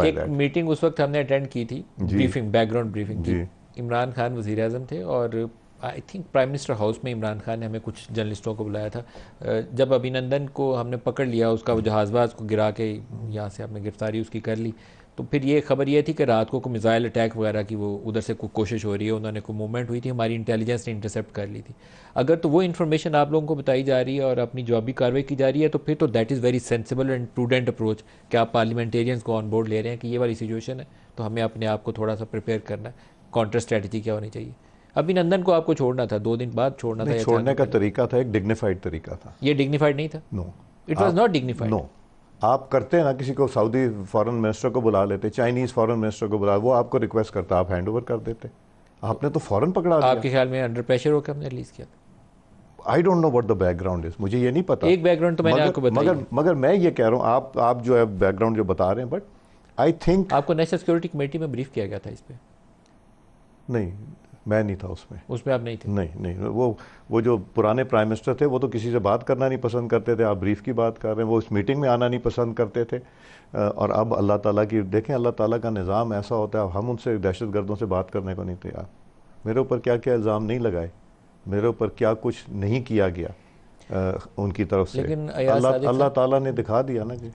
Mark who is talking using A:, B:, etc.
A: एक मीटिंग उस वक्त हमने अटेंड की थी ब्रीफिंग बैकग्राउंड ब्रीफिंग की इमरान खान वजीर अजम थे और I think prime minister house में इमरान खान ने हमें कुछ जर्नलिस्टों को बुलाया था जब अभिनंदन को हमने पकड़ लिया उसका वो जहाजबाज को गिरा के यहाँ से आपने गिरफ्तारी उसकी कर ली तो फिर ये खबर ये थी कि रात को कोई मिज़ाइल अटैक वगैरह की वो उधर से कोई कोशिश हो रही है उन्होंने कोई मूवमेंट हुई थी हमारी इंटेलिजेंस ने इंटरसेप्ट कर ली थी अगर तो वो इन्फॉर्मेशन आप लोगों को बताई जा रही है और अपनी जवाबी कार्रवाई की जा रही है तो फिर तो that is very sensible and prudent approach कि आप पार्लियामेंटेरियंस को ऑन बोर्ड ले रहे हैं कि ये वाली सिचुएशन है तो हमें अपने आप को थोड़ा सा प्रिपेयर करना है काउंटर स्ट्रैटेजी क्या होनी चाहिए अभी नंदन को आपको छोड़ना था दो दिन बाद छोड़ना था छोड़ने
B: का तरीका था एक डिग्निफाइड तरीका था
A: ये डिग्निफाइड नहीं था no it was not dignified no
B: आप करते हैं ना किसी को सऊदी फॉरेन मिनिस्टर को बुला लेते चाइनीज़ फॉरेन मिनिस्टर को बुला वो आपको रिक्वेस्ट करता आप हैंड ओवर कर देते आपने तो फॉरन पकड़ा
A: आपके ख्याल में अंडर प्रेशर होकर हमने रिलीज़ किया
B: I don't know what the background is मुझे ये नहीं पता एक बैकग्राउंड तो मैंने मगर, आपको बताया मगर मगर मैं ये कह रहा हूँ आप आप जो है बैकग्राउंड जो बता रहे हैं बट
A: आई थिंक आपको नेशनल सिक्योरिटी कमेटी में ब्रीफ किया गया था इस पर
B: नहीं मैं नहीं था उसमें उसमें आप नहीं थे नहीं नहीं वो वो जो पुराने प्राइम मिनिस्टर थे वो तो किसी से बात करना नहीं पसंद करते थे आप ब्रीफ की बात कर रहे हैं वो इस मीटिंग में आना नहीं पसंद करते थे और अब अल्लाह ताला की देखें अल्लाह ताला का निज़ाम ऐसा होता है अब हम उनसे दहशत गर्दों से बात करने को नहीं तैयार मेरे ऊपर क्या क्या इल्ज़ाम नहीं लगाए मेरे ऊपर क्या कुछ नहीं किया गया उनकी तरफ से लेकिन अल्लाह अल्लाह ताला ने दिखा दिया ना कि